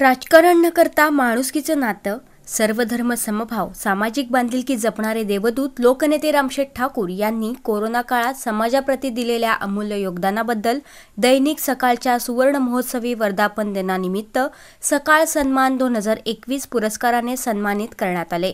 राजकारण न करता माणुसकीचं नातं सर्वधर्म समभाव सामाजिक बांधिलकी जपणारे देवदूत लोकनेते रामशेठ ठाकूर यांनी कोरोना काळात समाजाप्रती दिलेल्या अमूल्य योगदानाबद्दल दैनिक सकाळच्या सुवर्ण महोत्सवी वर्धापन दिनानिमित्त सकाळ सन्मान दोन हजार एकवीस पुरस्काराने सन्मानित करण्यात आले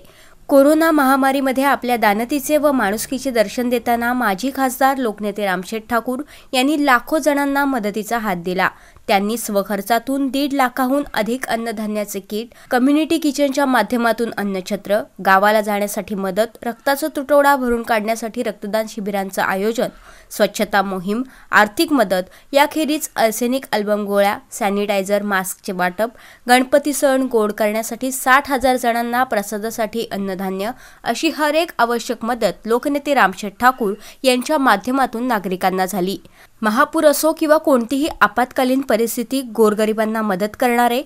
कोरोना महामारीमध्ये आपल्या दानतीचे व माणुसकीचे दर्शन देताना माजी खासदार लोकनेते रामशेठ ठाकूर यांनी लाखो जणांना मदतीचा हात दिला त्यांनी स्वखर्चातून दीड लाखाहून अधिक अन्नधान्याचे किट कम्युनिटी किचनच्या माध्यमातून अन्नछत्र गावाला जाण्यासाठी मदत रक्ताचा तुटवडा भरून काढण्यासाठी रक्तदान शिबिरांचं आयोजन स्वच्छता मोहीम आर्थिक मदत याखेरीज अल्सेनिक अल्बम गोळ्या सॅनिटायझर मास्कचे वाटप गणपती सण गोड करण्यासाठी साठ हजार जणांना प्रसादासाठी अन्न अन्नधान्य अशी हरेक आवश्यक मदत लोकनेते रामशेठ ठाकूर यांच्या माध्यमातून नागरिकांना झाली महापूर असो किंवा कोणतीही आपत्कालीन परिस्थिती गोरगरिबांना मदत करणारे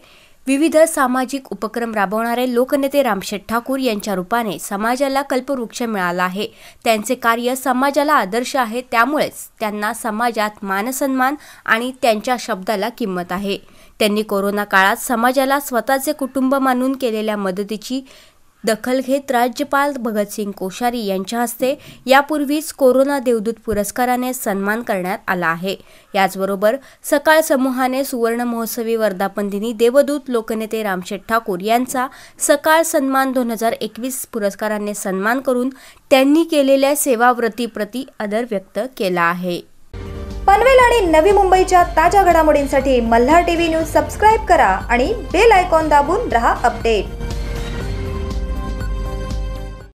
विविध सामाजिक उपक्रम राबवणारे लोकनेते रामशेठ ठाकूर यांच्या रूपाने समाजाला कल्पवृक्ष मिळाला आहे त्यांचे कार्य समाजाला आदर्श आहे त्यामुळेच त्यांना समाजात मानसन्मान आणि त्यांच्या शब्दाला किंमत आहे त्यांनी कोरोना काळात समाजाला स्वतःचे कुटुंब मानून केलेल्या मदतीची दखल घेत राज्यपाल भगतसिंग कोश्यारी यांच्या हस्ते यापूर्वीच कोरोना देवदूत पुरस्काराने सन्मान करण्यात आला आहे याचबरोबर सकाळ समूहाने सुवर्ण महोत्सवी वर्धापन दिनी देवदूत लोकनेते रामशेठ ठाकूर यांचा सकाळ सन्मान दोन हजार एकवीस पुरस्काराने सन्मान करून त्यांनी केलेल्या सेवाव्रतीप्रती आदर व्यक्त केला आहे पनवेल आणि नवी मुंबईच्या ताज्या घडामोडींसाठी मल्हार टीव्ही न्यूज सबस्क्राईब करा आणि बेल आयकॉन दाबून रहा अपडेट